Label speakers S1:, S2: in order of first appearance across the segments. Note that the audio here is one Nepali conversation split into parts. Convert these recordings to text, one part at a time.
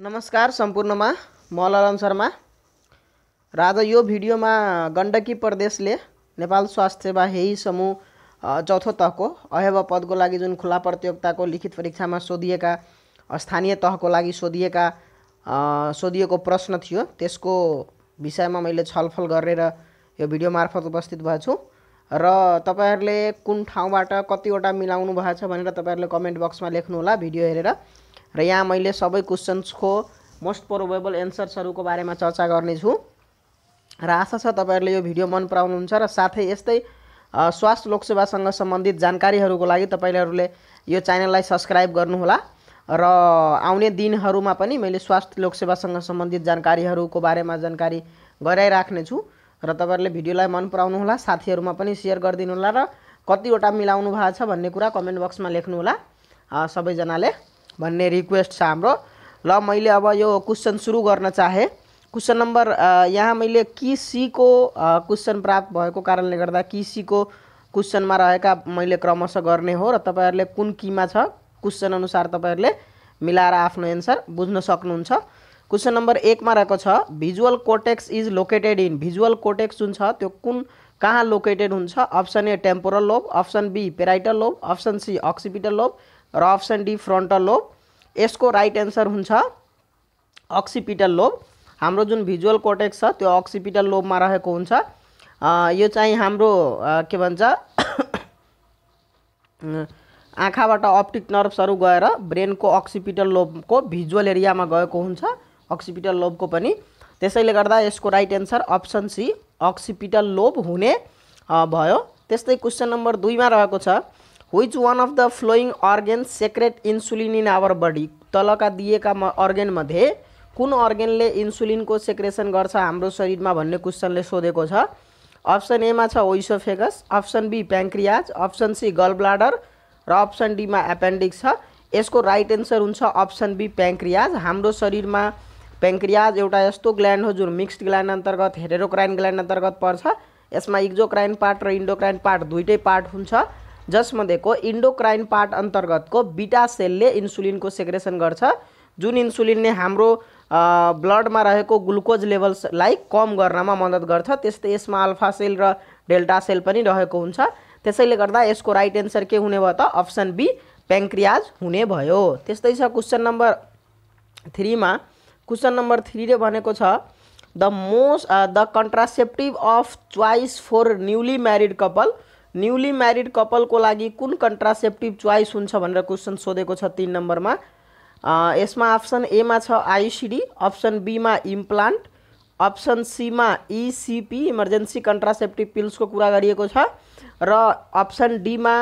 S1: नमस्कार सम्पूर्णमा म ललन शर्मा र आज यो भिडियोमा गण्डकी प्रदेशले नेपाल स्वास्थ्य सेवा हेई समूह चौथो तहको अहेव पदको लागि जुन खुला प्रतियोगिताको लिखित परीक्षामा सोधिएका स्थानीय तहको लागि सोधिएका सोधिएको प्रश्न थियो त्यसको विषयमा मैले छलफल गरेर यो भिडियो मार्फत उपस्थित भएछु र तपाईँहरूले कुन ठाउँबाट कतिवटा मिलाउनु भएछ भनेर तपाईँहरूले कमेन्ट बक्समा लेख्नुहोला भिडियो हेरेर र यहाँ मैले सबै क्वेसन्सको मोस्ट प्रोबेबल एन्सर्सहरूको बारेमा चर्चा गर्नेछु र आशा छ तपाईँहरूले यो भिडियो मन पराउनुहुन्छ र साथै यस्तै स्वास्थ्य लोकसेवासँग सम्बन्धित जानकारीहरूको लागि तपाईँहरूले यो च्यानललाई सब्सक्राइब गर्नुहोला र आउने दिनहरूमा पनि मैले स्वास्थ्य लोकसेवासँग सम्बन्धित जानकारीहरूको बारेमा जानकारी गराइराख्नेछु र तपाईँहरूले भिडियोलाई मन पराउनुहोला साथीहरूमा पनि सेयर होला र कतिवटा मिलाउनु भएको छ भन्ने कुरा कमेन्ट बक्समा लेख्नुहोला सबैजनाले भन्ने रिक्वेस्ट छ हाम्रो ल मैले अब यो क्वेसन सुरु गर्न चाहेँ क्वेसन नम्बर यहाँ मैले कि सीको क्वेसन प्राप्त भएको कारणले गर्दा कि सीको क्वेसनमा रहेका मैले क्रमशः गर्ने हो र तपाईँहरूले कुन किमा छ क्वेसन अनुसार तपाईँहरूले मिलाएर आफ्नो एन्सर बुझ्न सक्नुहुन्छ क्वेसन नम्बर एकमा रहेको छ visual cortex is located in visual cortex जुन छ त्यो कुन कहाँ लोकेटेड हुन्छ option A temporal lobe option B parietal lobe option C occipital lobe र अप्सन डी फ्रन्टल लोब यसको राइट एन्सर हुन्छ अक्सिपिटल लोब हाम्रो जुन भिजुअल कोटेक्स छ त्यो अक्सिपिटल लोबमा रहेको हुन्छ यो चाहिँ हाम्रो के भन्छ आँखाबाट अप्टिक नर्भ्सहरू गएर ब्रेनको अक्सिपिटल लोबको भिजुअल एरियामा गएको हुन्छ अक्सिपिटल लोबको पनि त्यसैले गर्दा यसको right answer option C occipital lobe हुने भयो त्यस्तै क्वेसन नम्बर दुईमा रहेको छ which one of the following organ secrete insulin in our body तलका दिएका अर्गेनमध्ये कुन अर्गेनले इन्सुलिनको सेक्रेसन गर्छ हाम्रो शरीरमा भन्ने क्वेसनले सोधेको छ अप्सन एमा छ oesophagus option B pancreas option C gallbladder र अप्सन डीमा एपेन्डिक्स छ यसको राइट एन्सर हुन्छ अप्सन बी प्याङ्क्रियाज हाम्रो शरीरमा प्याङ्क्रियाज एउटा यस्तो ग्ल्यान्ड हो जुन मिक्स्ड ग्ल्यान्ड अन्तर्गत हेटेरोक्राइन ग्ल्यान्ड अन्तर्गत पर्छ यसमा इक्जोक्राइन पार्ट र इन्डोक्राइन पार्ट दुइटै पार्ट हुन्छ जसमध्येको इन्डोक्राइन पार्ट अन्तर्गतको बिटा सेलले इन्सुलिनको सेग्रेसन गर्छ जुन इन्सुलिनले हाम्रो ब्लडमा रहेको ग्लुकोज लेभल्सलाई कम गर्नमा मद्दत गर्छ त्यस्तै यसमा अल्फा सेल र डेल्टा सेल पनि रहेको हुन्छ त्यसैले गर्दा यसको राइट एन्सर के हुने भयो त अप्सन बी पेङ्क्रियाज हुने भयो त्यस्तै छ क्वेसन नम्बर थ्रीमा क्वेसन नम्बर थ्रीले भनेको छ the most the contraceptive of choice for newly married couple newly married कपालको लागि कुन कन्ट्रासेप्टिभ चोइस हुन्छ भनेर क्वेसन सोधेको छ तिन नम्बरमा यसमा अप्सन एमा छ आइसिडी अप्सन बीमा इम्प्लान्ट अप्सन सीमा इसिपी इमर्जेन्सी कन्ट्रासेप्टिभ पिल्सको कुरा गरिएको छ र अप्सन डीमा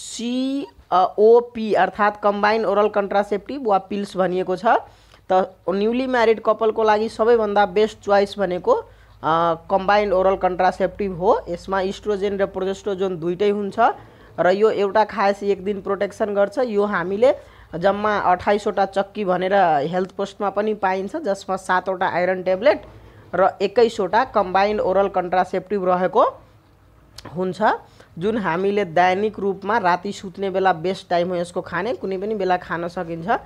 S1: सिओपी अर्थात् कम्बाइन ओरल कन्ट्रासेप्टिभ वा पिल्स भनिएको छ त न्युली म्यारिड कपालको लागि सबैभन्दा बेस्ट चोइस भनेको कम्बाइन्ड ओरल कन्ट्रासेप्टिभ हो यसमा इस्ट्रोजेन र प्रोजेस्ट्रोजोन दुइटै हुन्छ र यो एउटा खाएपछि एक दिन प्रोटेक्सन गर्छ यो हामीले जम्मा अठाइसवटा चक्की भनेर हेल्थ पोस्टमा पनि पाइन्छ जसमा सातवटा आइरन ट्याब्लेट र एक्काइसवटा कम्बाइन्ड ओरल कन्ट्रासेप्टिभ रहेको हुन्छ जुन हामीले दैनिक रूपमा राति सुत्ने बेला बेस्ट टाइम हो यसको खाने कुनै पनि बेला खान सकिन्छ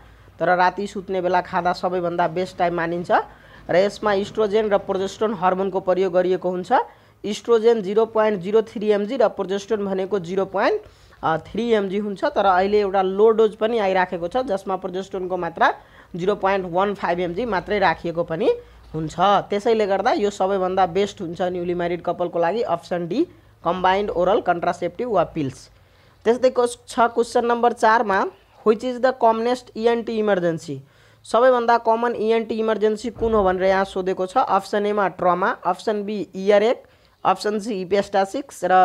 S1: तर राति सुत्ने बेला खाँदा सबैभन्दा बेस्ट टाइम मानिन्छ र यसमा इस्ट्रोजेन र प्रोजेस्ट्रोन हर्मोनको प्रयोग गरिएको हुन्छ oestrogen zero point zero three mg र प्रोजेस्ट्रोन भनेको जिरो पोइन्ट थ्री एमजी हुन्छ तर अहिले एउटा लो डोज पनि आइराखेको छ जसमा प्रोजेस्ट्रोनको मात्रा zero point one five mg मात्रै राखिएको पनि हुन्छ त्यसैले गर्दा यो सबैभन्दा बेस्ट हुन्छ न्युली म्यारिड कपालको लागि option D combined oral contraceptive वा पिल्स त्यस्तै छ क्वेसन नम्बर चारमा which is the commonest ENT emergency सबैभन्दा कमन इएनटी इमर्जेन्सी कुन हो भनेर यहाँ सोधेको छ अप्सन एमा trauma option B earache option C epistaxis र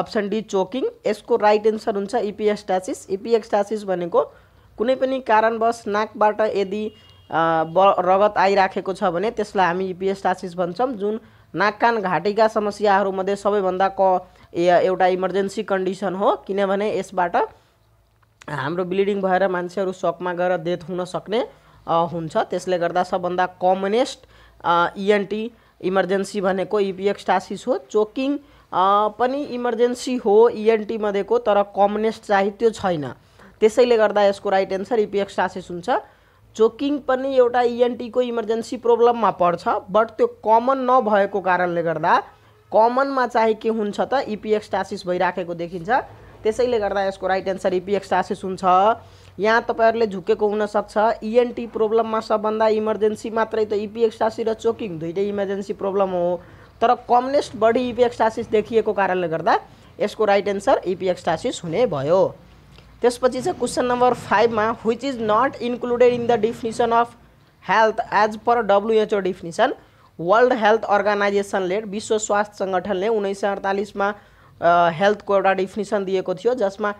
S1: अप्सन डी चोकिङ यसको राइट एन्सर हुन्छ इपिएस्टासिस इपिएक्स्टासिस भनेको कुनै पनि कारणवश नाकबाट यदि रगत आइराखेको छ भने त्यसलाई हामी इपिएस्टासिस भन्छौँ जुन नाक कान घाँटीका समस्याहरूमध्ये सबैभन्दा क एउटा इमर्जेन्सी कन्डिसन हो किनभने यसबाट हाम्रो ब्लिडिङ भएर मान्छेहरू सकमा गएर डेथ हुन सक्ने हुन्छ त्यसले गर्दा सबभन्दा कमनेस्ट इएनटी इमर्जेन्सी भनेको इपिएक्सटासिस e हो चोकिङ पनि इमर्जेन्सी हो इएनटी e मध्येको तर कमनेस्ट चाहिँ त्यो छैन त्यसैले गर्दा यसको राइट एन्सर इपिएक्सटासिस हुन्छ चोकिङ पनि एउटा इएनटीको इमर्जेन्सी प्रोब्लममा पर्छ बट त्यो कमन नभएको कारणले गर्दा कमनमा चाहिँ के हुन्छ त इपिएक्सटासिस e भइराखेको देखिन्छ त्यसैले गर्दा यसको राइट एन्सर इपिएक्सटासिस हुन्छ यहाँ तपाईँहरूले झुकेको हुनसक्छ इएनटी e प्रब्लममा सबभन्दा इमर्जेन्सी मात्रै त इपिएक्सासी e र चोकिङ दुइटै इमर्जेन्सी प्रब्लम हो तर कमनेस्ट बढी इपिएक्सासिस देखिएको कारणले गर्दा यसको राइट एन्सर टासिस हुने भयो त्यसपछि चाहिँ क्वेसन नम्बर फाइभमा which is not included in the definition of health as per WHO definition world health अर्गनाइजेसनले विश्व स्वास्थ्य सङ्गठनले उन्नाइस सय अडतालिसमा हेल्थको एउटा डिफिनिसन दिएको थियो जसमा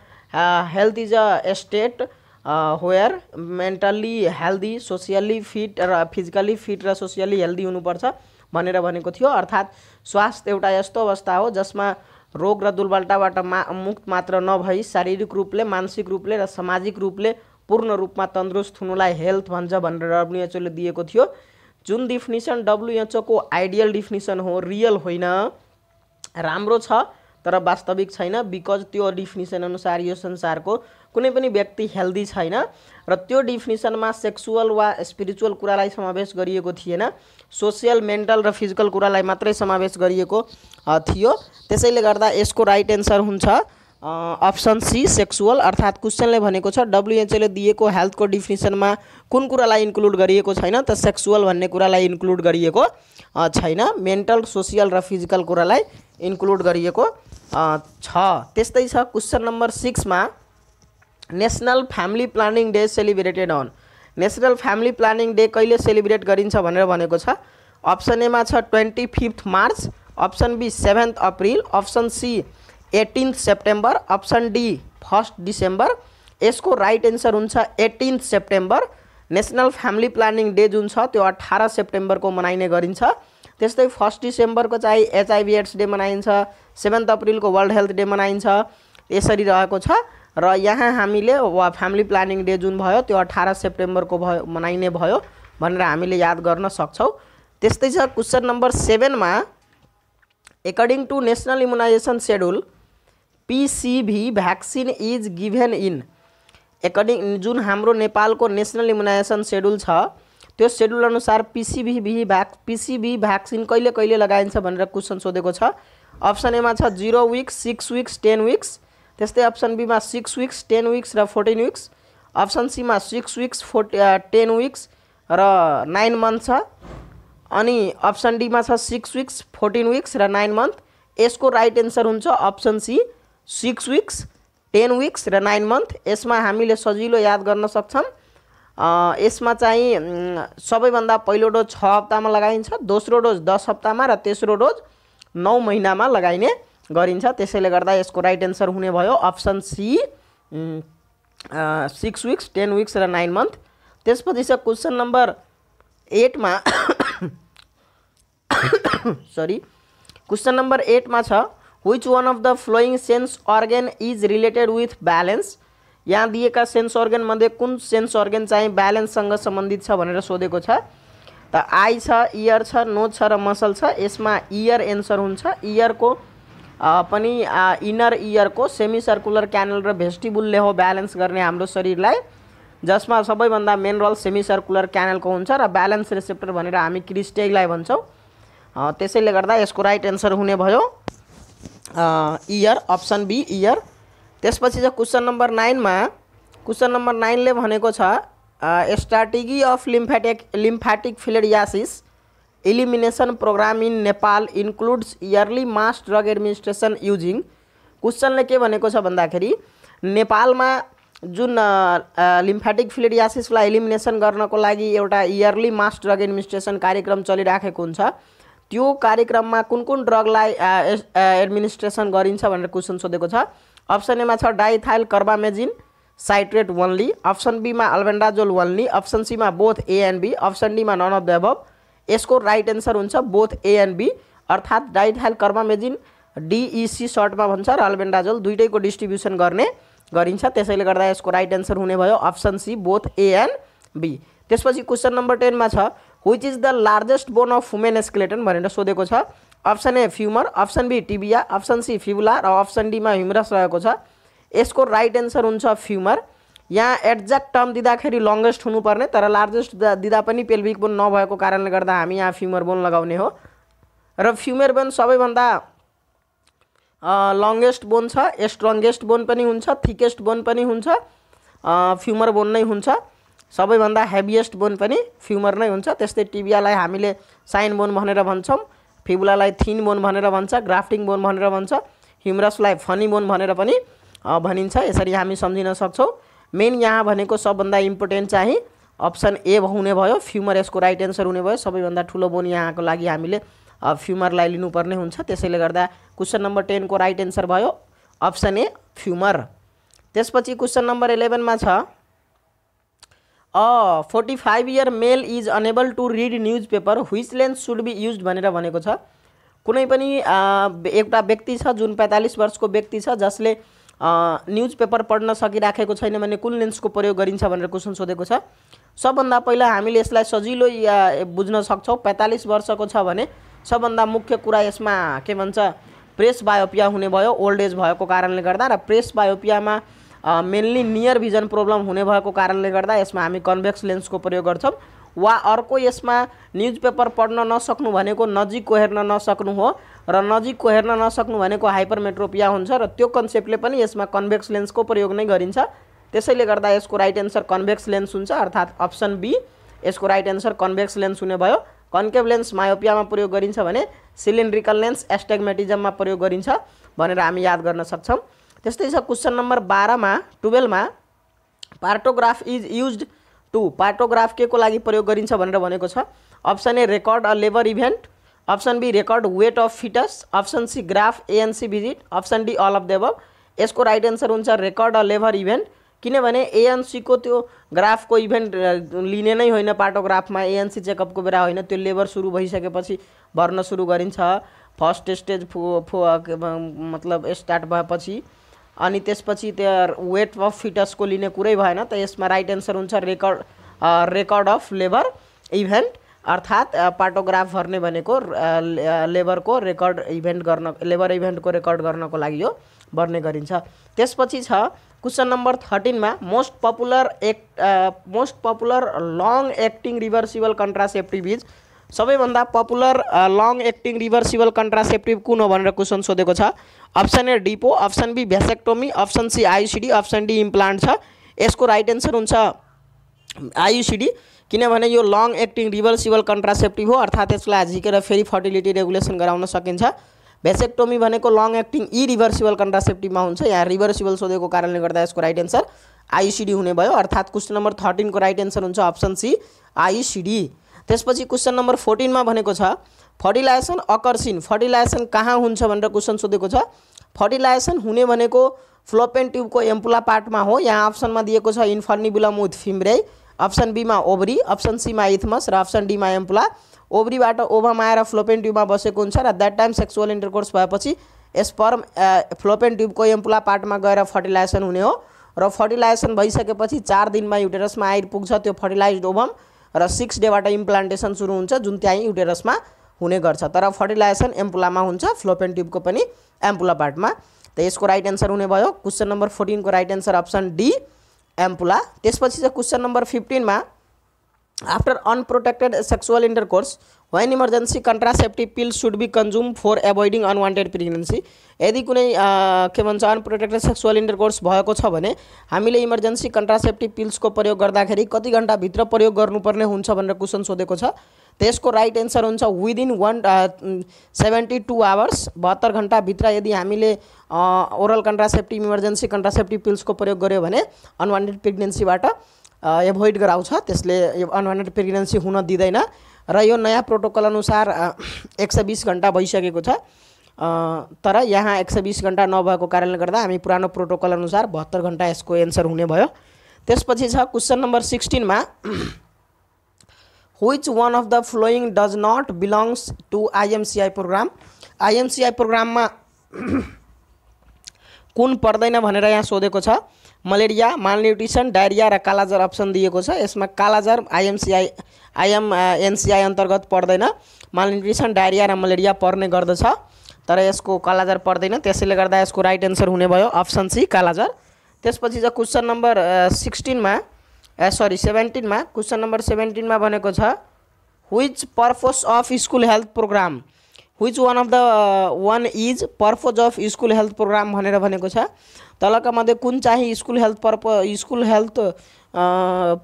S1: health is a state where mentally healthy socially fit र फिजिकल्ली फिट र सोसियल्ली हेल्दी हुनुपर्छ भनेर भनेको थियो अर्थात् स्वास्थ्य एउटा यस्तो अवस्था हो जसमा रोग र दुर्बलताबाट मा मुक्त मात्र नभई शारीरिक रूपले मानसिक रूपले र सामाजिक रूपले पूर्ण रूपमा तन्दुरुस्त हुनुलाई हेल्थ भन्छ भनेर डब्लुएचओले दिएको थियो जुन डिफिनिसन डब्लुएचओको आइडियल डिफिनिसन हो रियल होइन राम्रो छ तर वास्तविक छैन बिकज त्यो डिफिनिसन अनुसार यो संसारको कुनै पनि व्यक्ति हेल्दी छैन र त्यो डिफिनिसनमा सेक्सुअल वा स्पिरिचुअल कुरालाई समावेश गरिएको थिएन सोसियल मेन्टल र फिजिकल कुरालाई मात्रै समावेश गरिएको थियो त्यसैले गर्दा यसको राइट एन्सर हुन्छ अप्सन सी सेक्सुअल अर्थात् क्वेसनले भनेको छ डब्लुएचएले दिएको हेल्थको डिफिनिसनमा कुन कुरालाई इन्क्लुड गरिएको छैन त सेक्सुअल भन्ने कुरालाई इन्क्लुड गरिएको छैन मेन्टल सोसियल र फिजिकल कुरालाई इन्क्लुड गरिएको छ त्यस्तै छ क्वेसन नम्बर सिक्समा national family planning day celebrated on national family planning day कहिले सेलिब्रेट गरिन्छ भनेर भनेको छ अप्सन एमा छ twenty fifth March option B seventh April option C eighteenth September option D first December यसको राइट एन्सर हुन्छ eighteenth September national family planning day जुन छ त्यो अठार सेप्टेम्बरको मनाइने गरिन्छ त्यस्तै फर्स्ट डिसेम्बरको चाहिँ एचआइभी एड्स डे मनाइन्छ सेभेन्थ अप्रिलको वर्ल्ड हेल्थ डे मनाइन्छ यसरी रहेको छ र यहाँ हामीले वा फ्यामिली प्लानिङ डे जुन भयो त्यो अठार सेप्टेम्बरको भयो मनाइने भयो भनेर हामीले याद गर्न सक्छौँ त्यस्तै छ क्वेसन नम्बर सेभेनमा according to national immunisation schedule PCV vaccine is given in according जुन हाम्रो नेपालको नेसनल इम्युनाइजेसन सेड्युल छ त्यो सेड्युल अनुसार पिसिभी भी भ्याक् पिसिभी भ्याक्सिन कहिले कहिले लगाइन्छ भनेर क्वेसन सोधेको छ अप्सन एमा छ zero weeks six weeks ten weeks त्यस्तै अप्सन बीमा सिक्स विक्स टेन विक्स र फोर्टिन विक्स अप्सन सीमा six weeks forty ten weeks र नाइन मन्थ छ अनि अप्सन डीमा छ सिक्स विक्स फोर्टिन विक्स र नाइन मन्थ यसको राइट एन्सर हुन्छ option C six weeks ten weeks र नाइन मन्थ यसमा हामीले सजिलो याद गर्न सक्छौँ यसमा चाहिँ सबैभन्दा पहिलो डोज छ हप्तामा लगाइन्छ दोस्रो डोज दस हप्तामा र तेस्रो डोज नौ महिनामा लगाइने गरिन्छ इसको राइट एंसर होने भो option C six weeks ten weeks nine month ते पच्चीस क्वेश्चन नंबर एट में सरी क्वेश्चन नंबर एट में which one of the following sense organ is related with balance यहाँ दिएका सेन्स अर्गेनमध्ये कुन सेन्स अर्गेन चाहिँ ब्यालेन्ससँग सम्बन्धित संबंधित सोधे त आई छ इयर छ नोज छ र मसल छ यसमा इयर एन्सर हुन्छ इयरको अपनी इनर को सेमी सर्कुलर कैनल र भेस्टिबुलले हो करने हम शरीर जिसमें सब भाग main role semi circular canal को हो बैलेंस रिसेप्टर हमी क्रिस्टेग भाई इसको राइट एंसर होने भो इयर अप्सन बी इयर ते पच्चीस क्वेश्चन नंबर नाइन में क्वेश्चन नंबर नाइन ने strategy of lymphatic lymphatic filariasis elimination programme in Nepal includes yearly mass drug administration using क्वेसनले के भनेको छ भन्दाखेरि नेपालमा जुन लिम्फ्याटिक फिलिडियासिसलाई एलिमिनेसन गर्नको लागि एउटा इयरली मास ड्रग एडमिनिस्ट्रेसन कार्यक्रम चलिराखेको हुन्छ त्यो कार्यक्रममा कुन कुन ड्रगलाई एडमिनिस्ट्रेसन गरिन्छ भनेर क्वेसन सोधेको छ अप्सन एमा छ diethylcarbamazine citrate only option बीमा अल्बेन्डाजोल वन्ली अप्सन सीमा both A and B option डीमा नन अफ द एभब इसको राइट एंसर हो बोथ ए एंड बी अर्थ diethylcarbamazine DEC short में भाषा अल्बेन्डाजोल दुइटैको को डिस्ट्रिब्यूसन करने त्यसैले गर्दा राइट एंसर होने भाई option C both A and B त्यसपछि क्वेश्चन नंबर टेन में which is the largest bone of women skeleton सोधे option A femur option B tibia option C fibula और अप्सन डी में ह्यूमरस छ इसको राइट एंसर हो फ्यूमर यहाँ एक्ज्याक्ट टर्म दिँदाखेरि लङ्गेस्ट हुनुपर्ने तर लार्जेस्ट दिँदा पनि पेल्भिक बोन नभएको कारणले गर्दा हामी यहाँ फ्युमर बोन लगाउने हो र फ्युमर बोन सबैभन्दा लङ्गेस्ट बोन छ स्ट्रङ्गेस्ट बोन पनि हुन्छ थिकेस्ट बोन पनि हुन्छ फ्युमर बोन नै हुन्छ सबैभन्दा हेभिएस्ट बोन पनि फ्युमर नै हुन्छ त्यस्तै टिबियालाई हामीले साइन बोन भनेर भन्छौँ फिबुलालाई थिन बोन भनेर भन्छ ग्राफ्टिङ बोन भनेर भन्छ हिमरसलाई फनी बोन भनेर पनि भनिन्छ यसरी हामी सम्झिन सक्छौँ मेन यहाँ भनेको सबभन्दा इम्पोर्टेन्ट चाहिँ अप्सन ए हुने भयो फ्युमर यसको राइट एन्सर हुने भयो सबैभन्दा ठुलो बोन यहाँको लागि हामीले फ्युमरलाई लिनुपर्ने हुन्छ त्यसैले गर्दा क्वेसन नम्बर टेनको राइट एन्सर भयो अप्सन ए फ्युमर त्यसपछि क्वेसन नम्बर इलेभेनमा छ a forty five year male is unable to read newspaper which lens should be use भनेर भनेको छ कुनै पनि एउटा व्यक्ति छ जुन पैँतालिस वर्षको व्यक्ति छ जसले न्युज पेपर पढ्न सकिराखेको छैन भने कुन लेन्सको प्रयोग गरिन्छ भनेर क्वेसन सोधेको छ सबभन्दा पहिला हामीले यसलाई सजिलो या बुझ्न सक्छौँ पैँतालिस वर्षको छ भने सबभन्दा मुख्य कुरा यसमा के भन्छ प्रेस बायोपिया हुने भयो ओल्ड एज भएको कारणले गर्दा र प्रेस बायोपियामा मेन्ली नियर भिजन प्रब्लम हुने भएको कारणले गर्दा यसमा हामी कन्भेक्स लेन्सको प्रयोग गर्छौँ वा अर्को यसमा न्युज पेपर पढ्न नसक्नु भनेको नजिकको हेर्न नसक्नु हो र नजिकको हेर्न नसक्नु भनेको हाइपरमेट्रोपिया हुन्छ र त्यो कन्सेप्टले पनि यसमा कन्भेक्स लेन्सको प्रयोग नै गरिन्छ त्यसैले गर्दा यसको राइट एन्सर कन्भेक्स लेन्स हुन्छ अर्थात् अप्सन बी यसको राइट एन्सर कन्भेक्स लेन्स हुने भयो कन्केभ लेन्स मायोपियामा प्रयोग गरिन्छ भने सिलिन्ड्रिकल लेन्स एस्टेग्मेटिजममा प्रयोग गरिन्छ भनेर हामी याद गर्न सक्छौँ त्यस्तै छ क्वेसन नम्बर बाह्रमा टुवेल्भमा partograph is use to partograph के को लागि प्रयोग गरिन्छ भनेर भनेको छ option A record a labour event option B record weight of foetus option C graph ANC visit option D all of the above यसको राइट एन्सर हुन्छ रेकर्ड अ लेबर इभेन्ट किनभने एएनसीको त्यो ग्राफको इभेन्ट लिने नै होइन पार्टोग्राफमा एएनसी चेकअपको बेला होइन त्यो लेबर सुरु भइसकेपछि भर्न सुरु गरिन्छ फर्स्ट स्टेज फो फो मतलब स्टार्ट भएपछि अनि त्यसपछि त्यो वेट अफ फिटसको लिने कुरै भएन त यसमा राइट एन्सर हुन्छ record record of labour event अर्थात् पाटोग्राफ भर्ने भनेको लेबरको रेकर्ड इभेन्ट गर्न लेबर इभेन्टको रेकर्ड गर्नको लागि यो भर्ने गरिन्छ त्यसपछि छ क्वेसन नम्बर थर्टिनमा most popular act most popular long acting reversible contraceptive is सबैभन्दा popular long acting reversible contraceptive कुन हो भनेर क्वेसन सोधेको छ option A depot option B vasectomy option C IUCD option D implant छ यसको राइट एन्सर हुन्छ आयुसिडी किनभने यो लङ एक्टिङ रिभर्सिबल कन्ट्रासेप्टिभ हो अर्थात् यसलाई झिकेर फेरि फर्टिलिटी रेगुलेसन गराउन सकिन्छ भेसेक्टोमी भनेको लङ एक्टिङ इ रिभर्सिबल कन्ट्रासेप्टिभमा हुन्छ यहाँ रिभर्सिबल सोधेको कारणले गर्दा यसको राइट एन्सर आयुसिडी हुने भयो अर्थात् क्वेसन नम्बर थर्टिनको राइट एन्सर हुन्छ अप्सन सी आयुसिडी त्यसपछि क्वेसन नम्बर फोर्टिनमा भनेको छ फर्टिलाइजेसन अकर्सिन फर्टिलाइजेसन कहाँ हुन्छ भनेर क्वेसन सोधेको छ फर्टिलाइजेसन हुने भनेको फ्लोपेन ट्युबको एम्पुला पार्टमा हो यहाँ अप्सनमा दिएको छ इन्फर्निबुलम विथ फिम्रे अप्सन बीमा ओभरी अप्सन सीमा इथमस र अप्सन डीमा एम्पुला ओभरीबाट ओभामा आएर फ्लोपेन ट्युबमा बसेको हुन्छ र द्याट टाइम सेक्सुअल इन्टरकोर्स भएपछि स्पर्म फ्लोपेन ट्युबको एम्पुला पार्टमा गएर फर्टिलाइजेसन हुने हो र फर्टिलाइजेसन भइसकेपछि चार दिनमा युटेरसमा आइपुग्छ त्यो फर्टिलाइज ओभम र सिक्स डेबाट इम्प्लान्टेसन सुरु हुन्छ जुन त्यहीँ युटेरसमा हुने गर्छ तर फर्टिलाइजेसन एम्पुलामा हुन्छ फ्लोपेन ट्युबको पनि एम्पुला पार्टमा त यसको राइट एन्सर हुने भयो क्वेसन नम्बर फोर्टिनको right answer option D ampulla त्यसपछि चाहिँ क्वेसन नम्बर फिफ्टिनमा after unprotected sexual intercourse when emergency contraceptive pills should be consume for avoiding unwanted pregnancy यदि कुनै के भन्छ अनप्रोटेक्टेड सेक्सुअल इन्टरकोर्स भएको छ भने हामीले इमर्जेन्सी कन्ट्रासेप्टिभ पिल्सको प्रयोग गर्दाखेरि कति घन्टाभित्र प्रयोग गर्नुपर्ने हुन्छ भनेर क्वेसन सोधेको छ त्यसको राइट एन्सर हुन्छ within one seventy two hours बहत्तर घन्टाभित्र यदि हामीले ओरल कन्ट्रासेप्टिभ इमर्जेन्सी कन्ट्रासेप्टिभ पिल्सको प्रयोग गऱ्यो भने अनवान्टेड प्रेग्नेन्सीबाट एभोइड गराउँछ त्यसले अनवान्टेड प्रेग्नेन्सी हुन दिँदैन र यो नयाँ प्रोटोकल अनुसार एक सय बिस घन्टा भइसकेको छ तर यहाँ एक सय बिस घन्टा नभएको कारणले गर्दा हामी पुरानो प्रोटोकल अनुसार बहत्तर घन्टा यसको एन्सर हुने भयो त्यसपछि छ क्वेसन नम्बर सिक्सटिनमा which one of the following does not belongs to IMCI programme IMCI प्रोग्राममा कुन पर्दैन भनेर यहाँ सोधेको छ मलेरिया मालन्युट्रिसन डायरिया र कालाजार अप्सन दिएको छ यसमा कालाजार आइएमसिआई आइएम एनसिआई अन्तर्गत पर्दैन मालन्युट्रिसन डायरिया र मलेरिया पर्ने गर्दछ तर यसको कालाजार पर्दैन त्यसैले गर्दा यसको राइट एन्सर हुने भयो अप्सन सी कालाजार त्यसपछि चाहिँ क्वेसन नम्बर सिक्सटिनमा ए सरी सेभेन्टिनमा क्वेसन नम्बर सेभेन्टिनमा भनेको छ which purpose of school health programme which one of the one is purpose of school health programme भनेर भनेको छ तलका मध्ये कुन चाहिँ school health purpose school health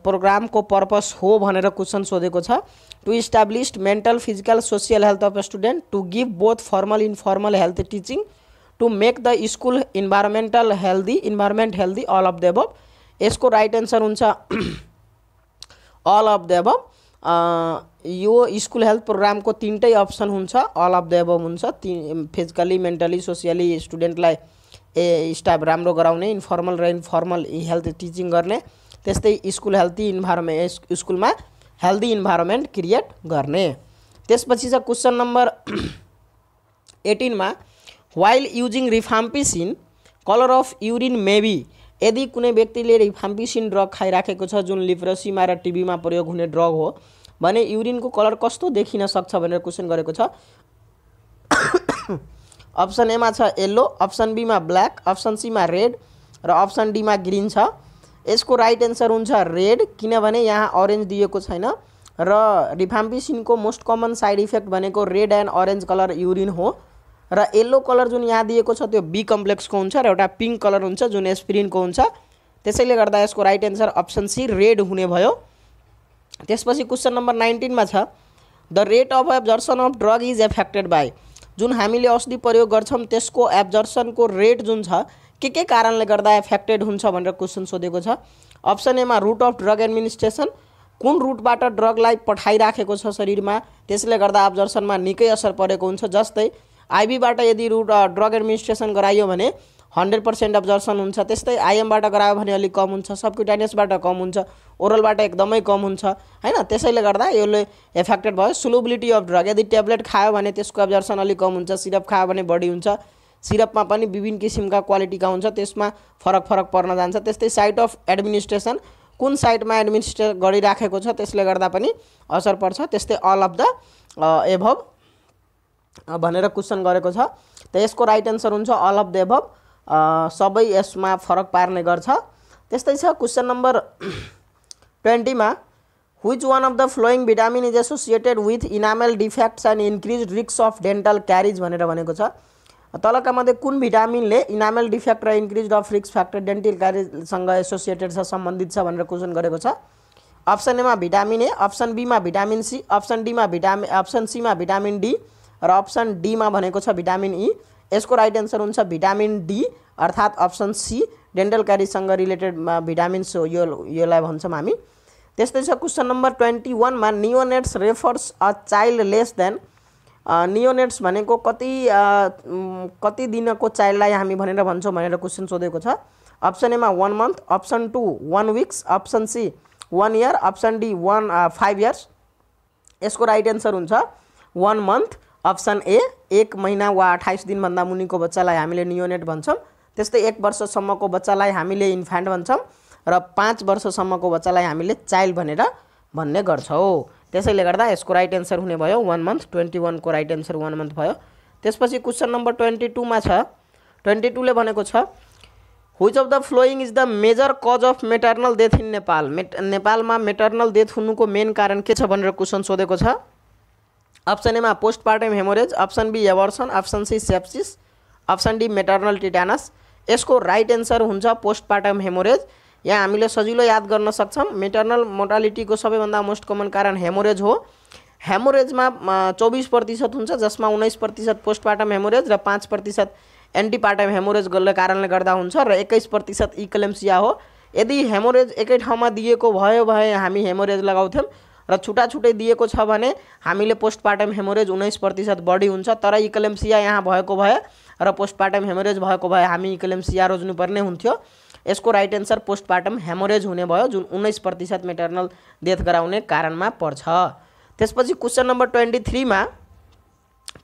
S1: प्रोग्रामको पर्पस हो भनेर क्वेसन सोधेको छ to established mental physical social health of student to give both formal informal health teaching to make the school environmental healthy environment healthy all of the यसको राइट एन्सर हुन्छ अल अफ द यो स्कुल हेल्थ प्रोग्रामको तिनटै अप्सन हुन्छ अल अफ द हुन्छ फिजिकली मेन्टली सोसियली स्टुडेन्टलाई ए स्टाफ राम्रो गराउने इन्फर्मल र इन्फर्मल हेल्थ टिचिङ गर्ने त्यस्तै स्कुल हेल्दी इन्भाइरोमेन्ट स्कुलमा हेल्दी इन्भाइरोमेन्ट क्रिएट गर्ने त्यसपछि छ क्वेसन नम्बर एटिनमा while using rifampicin colour of urine maybe यदि कुनै व्यक्तिले रिफाम्पिसिन ड्रग खाइराखेको छ जुन लिप्रोसीमा र टिबीमा प्रयोग हुने ड्रग हो भने युरिनको कलर कस्तो देखिन सक्छ भनेर क्वेसन गरेको छ में એમાં अप्सन बी में ब्लैक अप्सन सी में रेड र डी में ग्रीन छ इसको राइट एंसर हुन्छ रेड किनभने यहाँ ऑरेंज दिएको छैन र मोस्ट कमन साइड इफेक्ट भनेको red and orange colour urine हो र कलर जो यहाँ दिएको छ त्यो बी कम्प्लेक्स हुन्छ र एउटा कलर हुन्छ जो एस्पिरिनको हुन्छ त्यसैले गर्दा right answer option C red हुने भयो त्यसपछि नंबर नाइन्टीन में छ the rate of absorption of drug is affected by जुन हामीले औषधि प्रयोग गर्छौँ त्यसको एब्जर्सनको रेट जुन छ के के कारणले गर्दा एफेक्टेड हुन्छ भनेर क्वेसन सोधेको छ अप्सन एमा रुट अफ ड्रग एडमिनिस्ट्रेसन कुन रुटबाट ड्रगलाई पठाइराखेको छ शरीरमा त्यसले गर्दा एब्जर्सनमा निकै असर परेको हुन्छ जस्तै आइबीबाट यदि रुट ड्रग एडमिनिस्ट्रेसन गराइयो भने हन्ड्रेड पर्सेन्ट अब्जर्सन हुन्छ त्यस्तै आइएमबाट गरायो भने अलिक कम हुन्छ सबक्युटानियसबाट कम हुन्छ ओरलबाट एकदमै कम हुन्छ होइन त्यसैले गर्दा यसले एफेक्टेड भयो सुलोबिलिटी अफ ड्रग यदि ट्याब्लेट खायो भने त्यसको अब्जर्सन अलिक कम हुन्छ सिरप खायो भने बढी हुन्छ सिरपमा पनि विभिन्न किसिमका क्वालिटीका हुन्छ त्यसमा फरक फरक पर्न जान्छ त्यस्तै साइट अफ एडमिनिस्ट्रेसन कुन साइटमा एडमिनिस्ट्रे गरिराखेको छ त्यसले गर्दा पनि असर पर्छ त्यस्तै अल अफ द एभब भनेर क्वेसन गरेको छ त यसको राइट एन्सर हुन्छ अल अफ द एभभ सबै यसमा फरक पार्ने गर्छ त्यस्तै छ क्वेसन नम्बर ट्वेन्टीमा which one of the following vitamin is associated with enamel defects and increase रिक्स अफ डेन्टल क्यारिज भनेर भनेको छ तलका मध्ये कुन भिटामिनले इनामेल डिफेक्ट र इन्क्रिज अफ रिक्स फ्याक्टर डेन्टल क्यारिजसँग एसोसिएटेड छ सम्बन्धित छ भनेर क्वेसन गरेको छ अप्सन एमा भिटामिन ए अप्सन बीमा भिटामिन सी अप्सन डीमा भिटामिन अप्सन सीमा भिटामिन डी र अप्सन डीमा भनेको छ भिटामिन ई e। यसको राइट एन्सर हुन्छ भिटामिन डी अर्थात् अप्सन सी डेन्टल क्यारीसँग रिलेटेड भिटामिन्स हो यो योलाई भन्छौँ हामी त्यस्तै छ क्वेसन नम्बर ट्वेन्टी वानमा neonates refers a child less than neonates भनेको कति कति दिनको चाइल्डलाई हामी भनेर भन्छौँ भनेर क्वेसन सोधेको छ अप्सन एमा one month option two one weeks option C one year option D one five years यसको राइट एन्सर हुन्छ वान मन्थ अप्सन ए एक महिना वा अठाइस दिनभन्दा मुनिको बच्चालाई हामीले नियोनेट भन्छौँ त्यस्तै एक वर्षसम्मको बच्चालाई हामीले इन्फ्यान्ट भन्छौँ र पाँच वर्षसम्मको बच्चालाई हामीले चाइल्ड भनेर भन्ने गर्छौँ त्यसैले गर्दा यसको राइट एन्सर हुने भयो वान मन्थ ट्वेन्टी वानको राइट एन्सर वान मन्थ भयो त्यसपछि क्वेसन नम्बर ट्वेन्टी टूमा छ ट्वेन्टी टूले भनेको छ which of the following is the major cause of maternal death in Nepal मेट नेपालमा मेटर्नल डेथ हुनुको मेन कारण के छ भनेर क्वेसन सोधेको छ अप्सन ए में postpartum haemorrhage option B abortion option C sepsis option D maternal tetanus यसको राइट एन्सर हुन्छ पोस्टपार्टम हेमोरेज यहाँ हामीले सजिलो याद गर्न सक्छौँ मेटर्नल मोर्टालिटीको सबैभन्दा मोस्ट कमन कारण हेमोरेज हो हेमोरेजमा चौबिस प्रतिशत हुन्छ जसमा उन्नाइस प्रतिशत पोस्टपार्टम हेमोरेज र पाँच प्रतिशत एन्टिपार्टम हेमोरेज गर्दा कारणले गर्दा हुन्छ र एक्काइस प्रतिशत इकलेम्सिया हो यदि हेमोरेज एकै ठाउँमा दिएको भयो भए हामी हेमोरेज लगाउँथ्यौँ र छुट्टै दिएको छ भने हामीले पोस्टपार्टम हेमोरेज उन्नाइस प्रतिशत बढी हुन्छ तर इक्लेम्सिया यहाँ भएको भए र पोस्टपार्टम हेमोरेज भएको भए हामी इक्लेम्सिया रोज्नुपर्ने हुन्थ्यो यसको राइट एन्सर पोस्टपार्टम हेमोरेज हुने भयो जुन उन्नाइस प्रतिशत मेटर्नल डेथ गराउने कारणमा पर्छ त्यसपछि क्वेसन नम्बर ट्वेन्टी थ्रीमा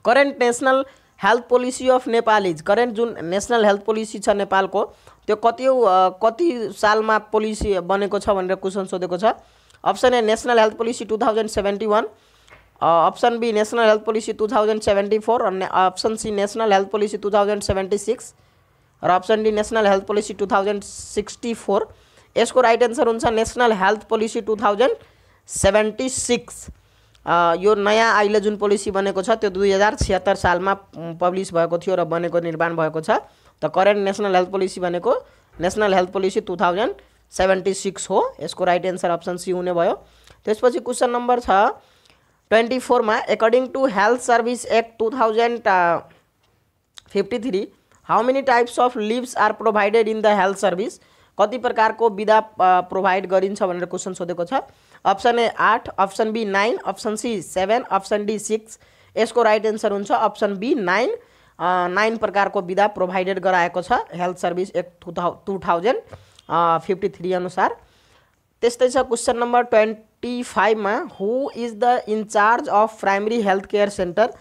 S1: current national health policy of Nepal is current जुन नेसनल हेल्थ पोलिसी छ नेपालको त्यो कति कति सालमा पोलिसी बनेको छ भनेर क्वेसन सोधेको छ ऑप्शन है national health policy two thousand one option B national health policy two thousand four और option C national health policy two thousand six और option D national health policy two thousand sixty four इसको राइट आंसर उनसा national health policy two thousand seventy six यो नया अहिले जुन पोलिसी बनेको छ त्यो दुई हजार छिहत्तर सालमा पब्लिस भएको थियो र बनेको निर्माण भएको छ त करेन्ट नेशनल हेल्थ पोलिसी भनेको national health policy 2000 seventy six हो इसको राइट एंसर अप्सन सी हुने भयो पच्चीस क्वेश्चन नंबर छ फोर में according to health service act two thousand fifty three how many types of lives are provided in the health service कति को विधा प्रोभाइड कर भनेर अप्सन ए आठ option B nine option C seven option D six इसको right answer option B nine nine को विधा प्रोभाइडेड गराएको हेल्थ सर्विस एक्ट टू थाउ टू थाउजेंड फिफ्टी थ्री अनुसार त्यस्तै छ क्वेसन नम्बर ट्वेन्टी फाइभमा हु is the in-charge of primary health care centre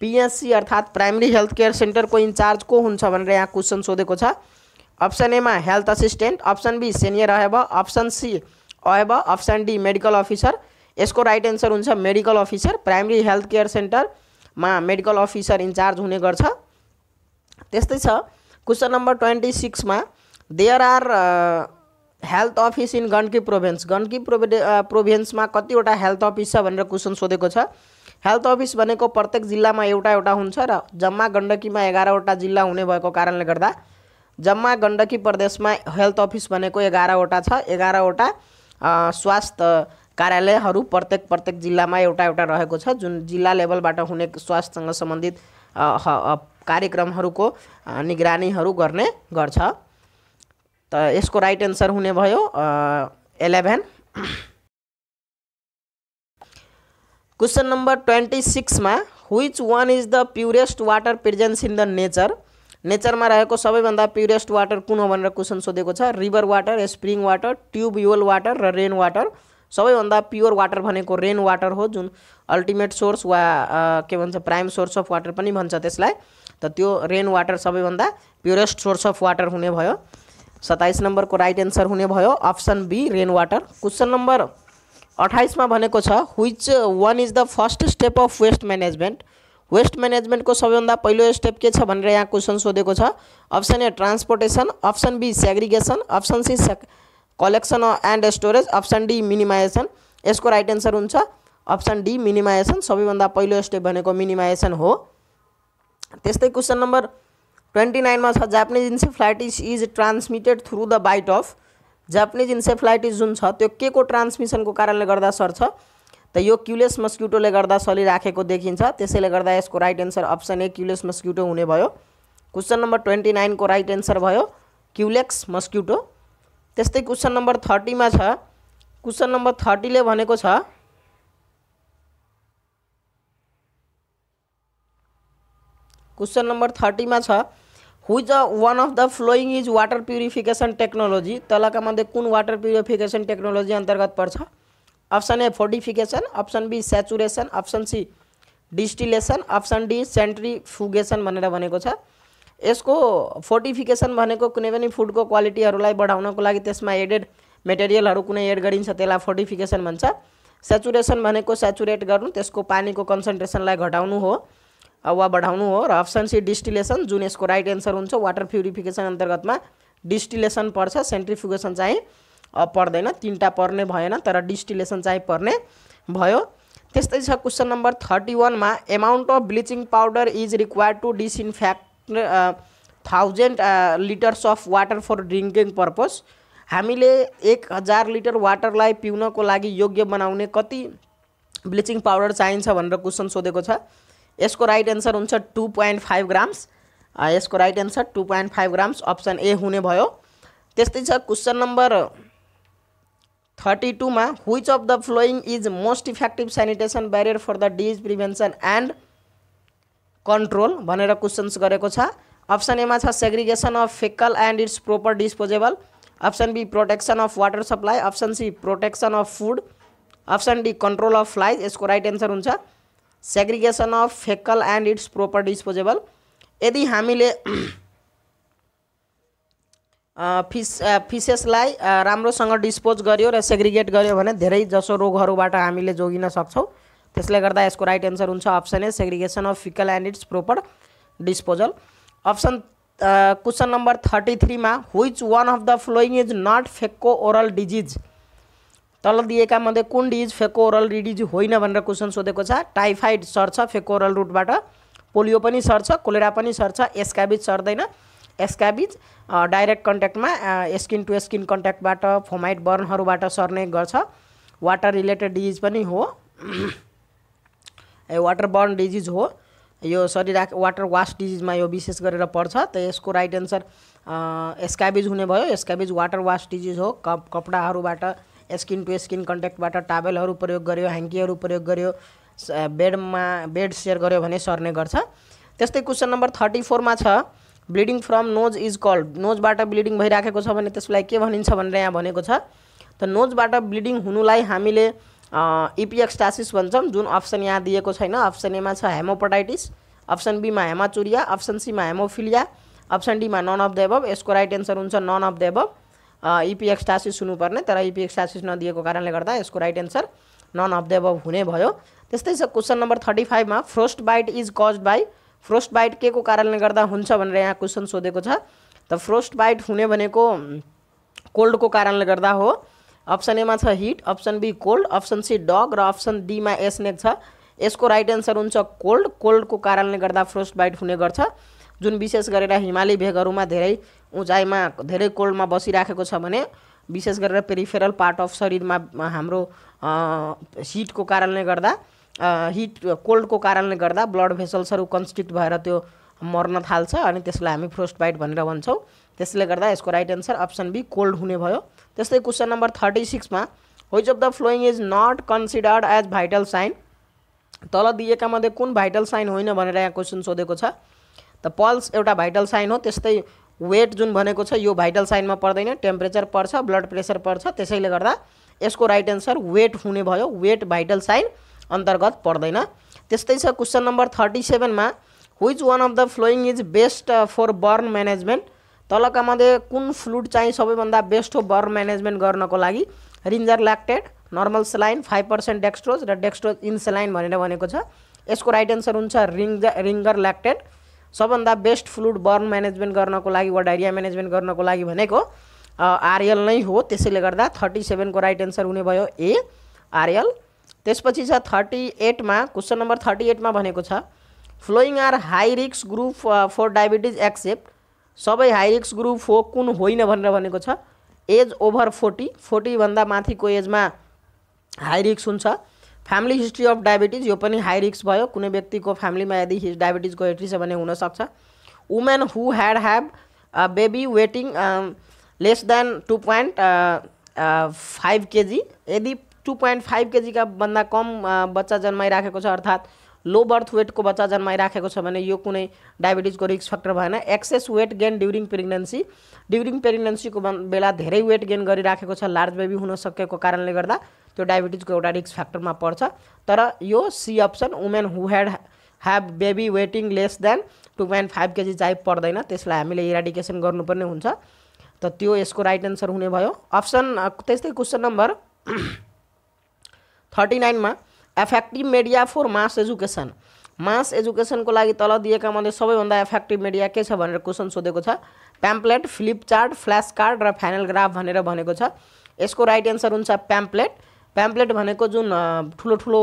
S1: PHC अर्थात् प्राइमेरी हेल्थ केयर सेन्टरको इन्चार्ज को हुन्छ भनेर यहाँ क्वेसन सोधेको छ अप्सन एमा health assistant option B senior अहेब अप्सन सी अहेब अप्सन डी मेडिकल अफिसर यसको राइट एन्सर हुन्छ medical officer primary health care सेन्टरमा मेडिकल अफिसर इन्चार्ज हुने गर्छ त्यस्तै छ क्वेसन नम्बर ट्वेन्टी सिक्समा there are health office in Gandaki province Gandaki प्रोभि प्रोभिन्समा कतिवटा हेल्थ अफिस छ भनेर क्वेसन सोधेको छ हेल्थ अफिस भनेको प्रत्येक जिल्लामा एउटा एउटा हुन्छ र जम्मा गण्डकीमा एघारवटा जिल्ला हुने भएको कारणले गर्दा जम्मा गण्डकी प्रदेशमा हेल्थ अफिस भनेको एघारवटा छ एघारवटा स्वास्थ्य कार्यालयहरू प्रत्येक प्रत्येक जिल्लामा एउटा एउटा रहेको छ जुन जिल्ला लेभलबाट हुने स्वास्थ्यसँग सम्बन्धित कार्यक्रमहरूको निगरानीहरू गर्ने गर्छ त यसको राइट एन्सर हुने भयो इलेभेन क्वेसन नम्बर ट्वेन्टी सिक्समा which one is the purest water presence in the nature नेचरमा रहेको सबैभन्दा प्युरेस्ट वाटर कुन हो भनेर क्वेसन सोधेको छ river water spring water tubewell water र रेन वाटर सबैभन्दा प्योर वाटर भनेको रेन वाटर हो जुन अल्टिमेट सोर्स वा के भन्छ प्राइम सोर्स अफ वाटर पनि भन्छ त्यसलाई त त्यो रेन वाटर सबैभन्दा प्युरेस्ट सोर्स अफ वाटर हुने भयो सत्ताइस को राइट एंसर होने भो option B rain water question number अट्ठाइस में छ one is the first step of waste management waste management सब भाग पहिलो स्टेप के यहाँ क्वेश्चन सोधे option A transportation option B segregation option C से collection and storage option D minimisation इसको right answer option D D minimisation भाग पेलो स्टेप मिनीमाइजेसन हो त्यस्तै क्वेश्चन नंबर 29 માં છ Japanese encephalitis is transmitted through the bite of Japanese encephalitis जुन छ त्यो के को ट्रान्समिसनको कारणले गर्दा सर त यो क्युलेस मस्क्युटोले गर्दा चलिराखेको देखिन्छ त्यसैले गर्दा यसको right answer option A culex mosquito हुने भयो क्वेसन नम्बर ट्वेन्टी नाइनको राइट एन्सर भयो क्युलेक्स मस्क्युटो त्यस्तै क्वेसन नम्बर थर्टीमा छ क्वेसन नम्बर थर्टीले भनेको छ क्वेसन नम्बर थर्टीमा छ which one of the following is water purification technology तलाका मध्य कौन वाटर प्यूरिफिकेशन टेक्नोलॉजी अंतर्गत पड़ option A fortification option B saturation option C distillation option D sentry भनेर इसको छ यसको फोर्टिफिकेसन भनेको कुनै को क्वालिटी बढ़ाने बढाउनको लागि में एडेड मेटेरियल कुछ एड कर फोर्टिफिकेसन भाषा सैचुरेसन को सैचुरेट कर पानी को कन्सन्ट्रेसनलाई घटाउनु हो वा बढाउनु हो र अप्सन सी डिस्टिलेसन जुन यसको राइट एन्सर हुन्छ वाटर प्युरिफिकेसन अन्तर्गतमा डिस्टिलेसन पर्छ सेन्ट्रिफिकेसन चाहिँ पर्दैन तिनवटा पर्ने भएन तर डिस्टिलेसन चाहिँ पर्ने भयो त्यस्तै छ क्वेसन नम्बर थर्टी वानमा amount of bleaching powder is required to disinfect thousand litres of water for drinking purpose हामीले एक हजार लिटर वाटरलाई पिउनको लागि योग्य बनाउने कति ब्लिचिङ पाउडर चाहिन्छ भनेर क्वेसन सोधेको छ यसको राइट एन्सर हुन्छ टु पोइन्ट फाइभ ग्राम्स यसको right answer two point five grams option A हुने भयो त्यस्तै छ क्वेसन नम्बर थर्टी टूमा which of the following is most effective sanitation barrier for the disease prevention and control भनेर क्वेसन्स गरेको छ अप्सन एमा छ segregation of faecal and its proper disposable option B protection of water supply option C protection of food option D control of flies यसको राइट एन्सर हुन्छ segregation of faecal and its proper disposable यदि हमी फिश फिसेसलाई राम्रोसँग डिस्पोज गर्यो र सेग्रिगेट गर्यो भने धेरै जसो रोगहरूबाट हामीले जोगिन सक्छौँ त्यसले गर्दा यसको राइट एन्सर हुन्छ option A segregation of faecal and its proper disposal option question number thirty थ्रीमा which one of the following is not faeco oral disease तल दिएका मध्ये कुन डिज फेकोरल रिडिज होइन भनेर क्वेसन सोधेको छ टाइफाइड सर्छ फेकोरल रुटबाट पोलियो पनि सर्छ कोलेरा पनि सर्छ एस्काबिज सर्दैन एस्काबिज डाइरेक्ट कन्ट्याक्टमा स्किन टु स्किन कन्ट्याक्टबाट फोमाइट बर्नहरूबाट सर्ने गर्छ वाटर रिलेटेड डिजिज पनि हो ए वाटर बर्न डिजिज हो यो शरीर वाटर वास डिजिजमा यो विशेष गरेर पर्छ त यसको राइट एन्सर एस्काबिज हुने भयो एस्काबिज वाटर वास डिजिज हो कप कपडाहरूबाट स्किन टु स्किन कन्ट्याक्टबाट टाबेलहरू प्रयोग गर्यो ह्याङ्कीहरू प्रयोग गर्यो बेडमा बेड सेयर गर्यो भने सर्ने गर्छ त्यस्तै क्वेसन नम्बर थर्टी फोरमा छ bleeding from nose is called नोजबाट ब्लिडिङ भइराखेको छ भने त्यसलाई के भनिन्छ भनेर यहाँ भनेको छ त नोजबाट ब्लिडिङ हुनुलाई हामीले इपिएक्सटासिस e भन्छौँ जुन अप्सन यहाँ दिएको छैन अप्सन एमा छ हेमोपोटाइटिस अप्सन बीमा हेमाचुरिया अप्सन सीमा हेमोफिलिया अप्सन डीमा नन अफ द एबभ यसको राइट एन्सर हुन्छ none of the above epistaxis हुनुपर्ने तर इपिएक्स टासिस नदिएको कारणले गर्दा यसको right answer none of the above हुने भयो त्यस्तै छ क्वेसन नम्बर थर्टी फाइभमा frostbite is cause by frostbite के को कारणले गर्दा हुन्छ भनेर यहाँ क्वेसन सोधेको छ त फ्रोस्ट बाइट हुने भनेको कोल्डको कारणले गर्दा हो अप्सन एमा छ heat option B cold option C dog र अप्सन डीमा एसनेक छ यसको राइट एन्सर हुन्छ कोल्ड कोल्डको कारणले गर्दा फ्रोस्ट बाइट हुने गर्छ जुन विशेष गरेर हिमाली भेगहरूमा धेरै उचाइमा धेरै कोल्डमा बसिराखेको छ भने विशेष गरेर पेरिफेरल पार्ट अफ शरीरमा हाम्रो हिटको कारणले गर्दा हिट कोल्डको कारणले गर्दा ब्लड भेसल्सहरू कन्स्ट्रिक्ट भएर त्यो मर्न थाल्छ अनि त्यसलाई हामी फ्रोस्ट बाइट भनेर भन्छौँ त्यसले गर्दा यसको right answer option B cold हुने भयो त्यस्तै क्वेसन नम्बर थर्टी सिक्समा which of the following is not considered as vital sign तल दिएका मध्ये कुन भाइटल साइन होइन भनेर यहाँ क्वेसन सोधेको छ पल्स एउटा भाइटल साइन हो त्यस्तै वेट जुन भनेको छ यो भाइटल साइनमा पर्दैन टेम्परेचर पर्छ ब्लड प्रेसर पर्छ त्यसैले गर्दा यसको राइट एन्सर वेट हुने भयो वेट भाइटल साइन अन्तर्गत पर्दैन त्यस्तै छ क्वेसन नम्बर थर्टी सेभेनमा which one of the following is best for burn management तलका मध्ये कुन फ्लुड चाहिँ सबैभन्दा बेस्ट हो बर्न म्यानेजमेन्ट गर्नको लागि Ringer lactated normal saline five percent dextrose र डेक्स्ट्रोज इन सलाइन भनेर भनेको छ यसको राइट एन्सर हुन्छ रिङ्ज रिङ्गर ल्याक्टेड सबभन्दा बेस्ट फ्लुड बर्न म्यानेजमेन्ट गर्नको लागि वा डाइरिया म्यानेजमेन्ट गर्नको लागि भनेको आरएल नै हो त्यसैले गर्दा थर्टी सेभेनको राइट एन्सर हुने भयो ए आरएल त्यसपछि छ थर्टी एटमा क्वेसन नम्बर थर्टी एटमा भनेको छ फ्लोइङ आर हाई रिक्स ग्रुप फर डायबिटिज एक्सेप्ट सबै हाई रिक्स ग्रुप हो कुन होइन भनेर भनेको छ एज ओभर फोर्टी फोर्टीभन्दा माथिको एजमा हाई रिक्स हुन्छ फैमिली हिस्ट्री अफ यह हाई रिस्क भो रिक्स व्यक्ति को फैमिली में यदि को हिस्ट्री से होता women who had have baby weighing less than two point five KG यदि टू पॉइंट फाइव केजी का भाग कम uh, बच्चा जन्माइक अर्थात लो बर्थ वेटको बच्चा जन्माइराखेको छ भने यो कुनै डायबिटिजको रिस्क फ्याक्टर भएन excess weight gain during pregnancy during प्रेग्नेन्सीको बेला धेरै वेट गेन गरिराखेको छ लार्ज बेबी हुन सकेको कारणले गर्दा त्यो डायबिटिजको एउटा रिक्स फ्याक्टरमा पर्छ तर यो C option women who had have baby वेटिङ less than two point five KG चाहिँ पर्दैन त्यसलाई हामीले इराडिकेसन गर्नुपर्ने हुन्छ त त्यो यसको राइट एन्सर हुने भयो अप्सन त्यस्तै क्वेसन नम्बर थर्टी नाइनमा effective media for mass education mass एजुकेसनको लागि तल दिएका मध्ये सबैभन्दा एफेक्टिभ मिडिया के छ भनेर क्वेसन सोधेको छ pamphlet flip chart flash card र फाइनल ग्राफ भनेर भनेको छ यसको राइट एन्सर हुन्छ प्याम्प्लेट प्याम्प्लेट भनेको जुन ठुलो ठुलो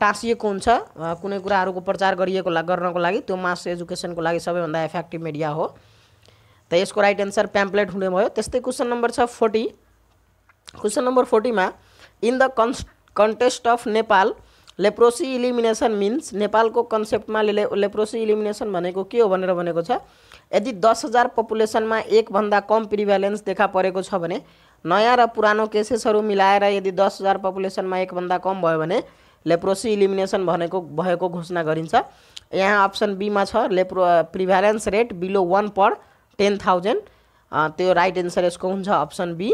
S1: टाँसिएको हुन्छ कुनै कुराहरूको प्रचार गरिएको गर्नको लागि त्यो मास एजुकेसनको लागि सबैभन्दा एफेक्टिभ मिडिया हो त यसको राइट एन्सर प्याम्प्लेट हुने भयो त्यस्तै क्वेसन नम्बर छ फोर्टी क्वेसन नम्बर फोर्टीमा in the cons context of Nepal leprosy elimination means नेपालको कन्सेप्टमा ले लेप्रोसी इलिमिनेसन भनेको के हो भनेर भनेको छ यदि दस हजार पपुलेसनमा एकभन्दा कम प्रिभ्यालेन्स देखा परेको छ भने नयाँ र पुरानो केसेसहरू मिलाएर यदि दस हजार पपुलेसनमा एकभन्दा कम भयो भने लेप्रोसी इलिमिनेसन भनेको भएको घोषणा गरिन्छ यहाँ अप्सन बीमा छ lepro prevalence rate below one per ten thousand त्यो राइट एन्सर यसको हुन्छ अप्सन बी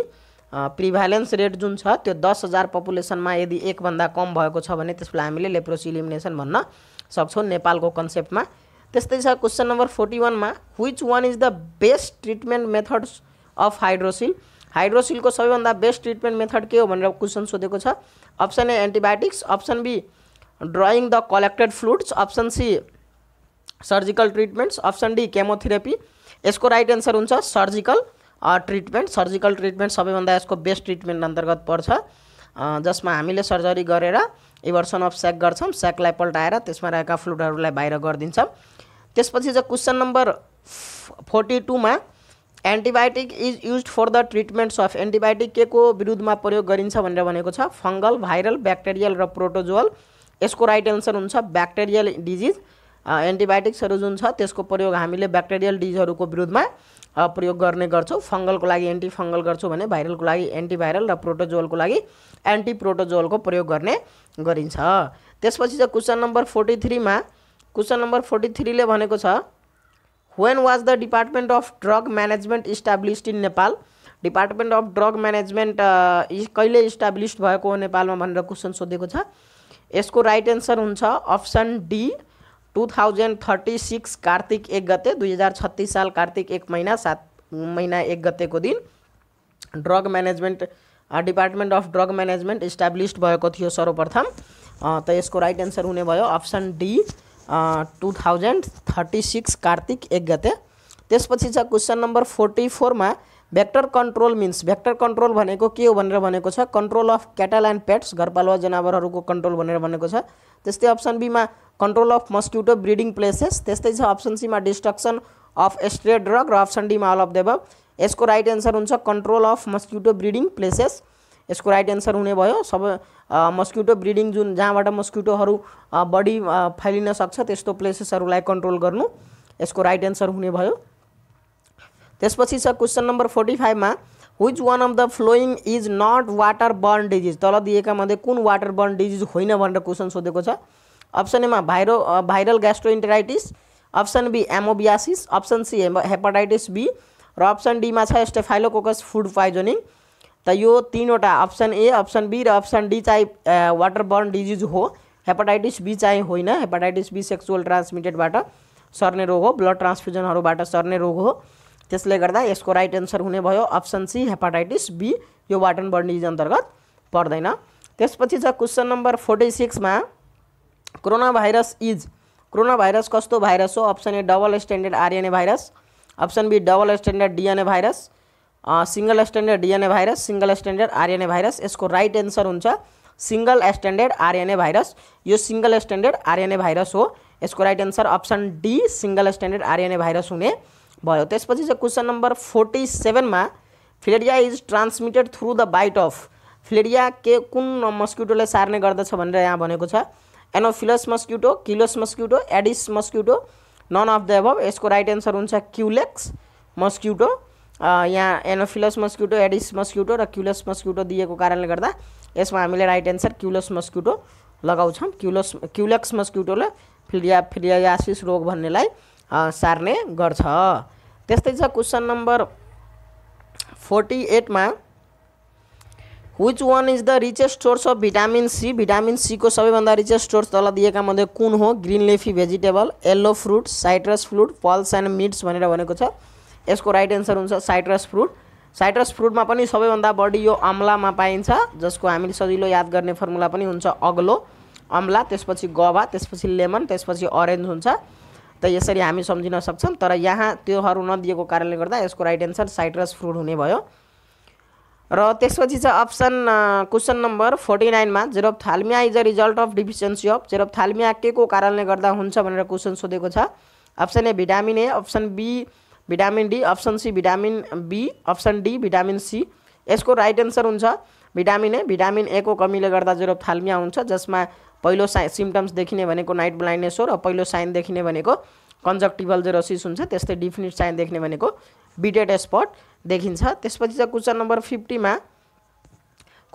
S1: प्रिभ्यालेन्स रेट जो दस हजार पपुलेसन में यदि एक भाग कम भएको हमें भने लेप्रोसी इलिमिनेसन भन्न सक्छौँ नेपालको कन्सेप्टमा त्यस्तै छ क्वेसन नम्बर फोर्टी में which one is the best treatment methods of hydrocele को सबैभन्दा बेस्ट ट्रिटमेंट मेथड के हो भनेर question option A antibiotics option B draining the collected fluids option C surgical treatments option D chemotherapy इसको राइट एंसर हो सर्जिकल ट्रिटमेन्ट सर्जिकल ट्रिटमेन्ट सबैभन्दा यसको बेस्ट ट्रिटमेन्ट अन्तर्गत पर्छ जसमा हामीले सर्जरी गरेर इभर्सन अफ स्याक गर्छौँ स्याकलाई पल्टाएर त्यसमा रहेका फ्लुडहरूलाई बाहिर गरिदिन्छौँ त्यसपछि चाहिँ क्वेसन नम्बर फोर्टी टूमा antibiotic is use for the treatments of antibiotic के को विरुद्धमा प्रयोग गरिन्छ भनेर भनेको छ फङ्गल भाइरल ब्याक्टेरियल र प्रोटोजोअल यसको राइट एन्सर हुन्छ ब्याक्टेरियल डिजिज एन्टिबायोटिक्सहरू जुन छ त्यसको प्रयोग हामीले ब्याक्टेरियल डिजिजहरूको विरुद्धमा प्रयोग गर्ने गर्छौँ फङ्गलको लागि एन्टी फङ्गल गर्छौँ भने भाइरलको लागि एन्टिभाइरल र प्रोटोजोलको लागि एन्टी प्रोटोजोलको प्रयोग गर्ने गरिन्छ त्यसपछि चाहिँ क्वेसन नम्बर फोर्टी थ्रीमा क्वेसन नम्बर फोर्टी थ्रीले भनेको छ when was the department of drug management established in Nepal department of drug management कहिले इस्टाब्लिस्ड भएको हो नेपालमा भनेर क्वेसन सोधेको छ यसको राइट एन्सर हुन्छ option D two thousand thirty six Kartik एक गते दुई हजार छत्तिस साल कार्तिक एक महिना सात महिना एक गतेको दिन drug management department of drug management established भएको थियो सर्वप्रथम त यसको राइट एन्सर हुने भयो option D two thousand thirty six Kartik एक गते त्यसपछि छ क्वेसन नम्बर फोर्टी फोरमा vector control means vector control भनेको के हो भनेर भनेको छ control of cattle and pets घरपालुवा जनावरहरूको कन्ट्रोल भनेर भनेको छ त्यस्तै अप्सन बीमा control of mosquito breeding places त्यस्तै छ अप्सन सीमा डिस्ट्रक्सन अफ स्ट्रे ड्रग र अप्सन डीमा अल अफ देभ यसको राइट एन्सर हुन्छ control of mosquito breeding places यसको राइट एन्सर हुने भयो सबै मस्किटो ब्रिडिङ जुन जहाँबाट मस्किटोहरू बढी फैलिन सक्छ त्यस्तो प्लेसेसहरूलाई कन्ट्रोल गर्नु यसको राइट एन्सर हुने भयो त्यसपछि छ क्वेसन नम्बर फोर्टी फाइभमा which one of the following is not water borne disease तल दिएका मध्ये कुन वाटर बर्न डिजिज होइन भनेर क्वेसन सोधेको छ अप्सन एमा viro viral enteritis option B amoebiasis option C hepatitis B र अप्सन डीमा छ स्टेफाइलोकोकस फुड पोइजनिङ त यो तिनवटा अप्सन ए अप्सन बी र अप्सन डी चाहिँ वाटर बर्न डिजिज हो हेपाटाइटिस बी चाहिँ होइन हेपाटाइटिस बी सेक्सुअल ट्रान्समिटेडबाट सर्ने रोग हो ब्लड ट्रान्सफ्युजनहरूबाट सर्ने रोग हो त्यसले गर्दा यसको राइट एन्सर हुने भयो अप्सन सी हेपाटाइटिस बी यो वाटन बर्न डिजिज अन्तर्गत पर्दैन त्यसपछि छ क्वेसन नम्बर फोर्टी सिक्समा corona virus is corona virus कस्तो भाइरस हो option A double standard RNA virus option B double standard DNA virus single standard DNA virus single standard RNA virus यसको राइट एन्सर हुन्छ सिङ्गल स्ट्यान्डर्ड आरएनए भाइरस यो सिङ्गल स्ट्यान्डर्ड आरएनए भाइरस हो यसको right answer option D single standard RNA virus हुने भयो त्यसपछि चाहिँ क्वेश्चन नंबर फोर्टी में filaria is transmitted through the bite of filaria के कुन मस्किटोले सार्ने गर्दछ भनेर यहाँ anopheles mosquito culex mosquito aedes mosquito none of the above इसको राइट एंसर हुन्छ क्यूलेक्स मस्क्यूटो यहाँ एनोफिलस मस्क्यूटो एडिस मस्क्यूटो र्यूलस क्युलस मस्किटो दिएको कारण इसमें हमें राइट एंसर क्युलस मस्किटो लगाउँछौँ culex culex mosquito filaria filariasis रोग लाई सार्ने गर्छ त्यस्तै छ क्वेसन नम्बर फोर्टी एटमा which one is the richest source of vitamin C vitamin सीको सबैभन्दा रिचेस्ट सोर्स तल दिएका मध्ये कुन हो green leafy vegetable yellow fruit citrus fruit pulse and meats भनेर भनेको छ यसको राइट एन्सर हुन्छ साइट्रस फ्रुट साइट्रस फ्रुटमा पनि सबैभन्दा बढी यो अम्लामा पाइन्छ जसको हामीले सजिलो याद गर्ने फर्मुला पनि हुन्छ अग्लो अम्ला त्यसपछि गवा त्यसपछि लेमन त्यसपछि अरेन्ज हुन्छ त यसरी हामी सम्झिन सक्छौँ तर यहाँ त्योहरू नदिएको कारणले गर्दा यसको राइट एन्सर साइट्रस फ्रुट हुने भयो र त्यसपछि चाहिँ अप्सन क्वेसन नम्बर फोर्टी नाइनमा ophthalmia is a result of deficiency of ophthalmia के को कारणले गर्दा हुन्छ भनेर क्वेसन सोधेको छ option A vitamin A option B vitamin D option C vitamin B option D vitamin C यसको राइट एन्सर हुन्छ भिटामिन ए भिटामिन ए को कमीले गर्दा जेरोप्थाल्मिया हुन्छ जसमा पहिलो साइन सिम्टम्स देखिने भनेको नाइट ब्लाइन्डनेस हो र पहिलो साइन देखिने भनेको कन्जक्टिभल जेरोसिस हुन्छ त्यस्तै डिफिनिट साइन देख्ने भनेको बिडेड स्पट e देखिन्छ त्यसपछि चाहिँ क्वेसन नम्बर फिफ्टीमा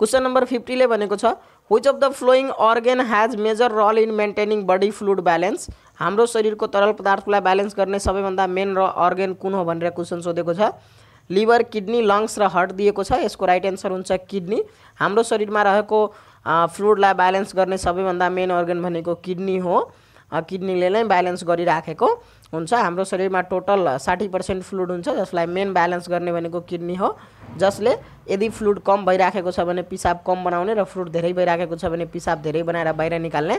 S1: क्वेसन नम्बर फिफ्टीले भनेको छ which of the following organ has major role in maintaining body fluid balance हाम्रो शरीरको तरल पदार्थलाई ब्यालेन्स गर्ने सबैभन्दा मेन र अर्गेन कुन हो भनेर क्वेसन सोधेको छ लिभर किडनी लङ्स र हर्ट दिएको छ यसको राइट एन्सर हुन्छ किडनी हाम्रो शरीरमा रहेको फ्लुडलाई ब्यालेन्स गर्ने सबैभन्दा मेन अर्गन भनेको किडनी हो किडनीले नै ब्यालेन्स गरिराखेको हुन्छ हाम्रो शरीरमा टोटल साठी पर्सेन्ट फ्लुड हुन्छ जसलाई मेन ब्यालेन्स गर्ने भनेको किडनी हो जसले यदि फ्लुड कम भइराखेको छ भने पिसाब कम बनाउने र फ्लुड धेरै भइराखेको छ भने पिसाब धेरै बनाएर बाहिर निकाल्ने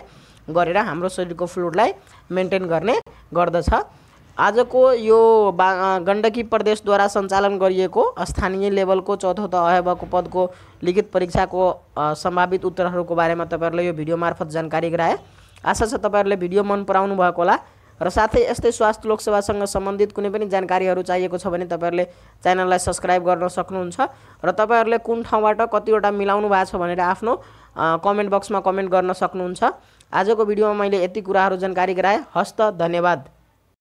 S1: गरेर हाम्रो शरीरको फ्लुडलाई मेन्टेन गर्ने गर्दछ आजको यो बा गण्डकी प्रदेशद्वारा सञ्चालन गरिएको स्थानीय लेभलको चौथो तहको पदको लिखित परीक्षाको सम्भावित उत्तरहरूको बारेमा तपाईँहरूलाई यो भिडियो मार्फत जानकारी गराए आशा छ तपाईँहरूले भिडियो मन पराउनु भएको होला र साथै यस्तै स्वास्थ्य लोकसेवासँग सम्बन्धित कुनै पनि जानकारीहरू चाहिएको छ भने तपाईँहरूले च्यानललाई सब्सक्राइब गर्न सक्नुहुन्छ र तपाईँहरूले कुन ठाउँबाट कतिवटा मिलाउनु भएको छ भनेर आफ्नो कमेन्ट बक्समा कमेन्ट गर्न सक्नुहुन्छ आजको भिडियोमा मैले यति कुराहरू जानकारी गराएँ हस्त धन्यवाद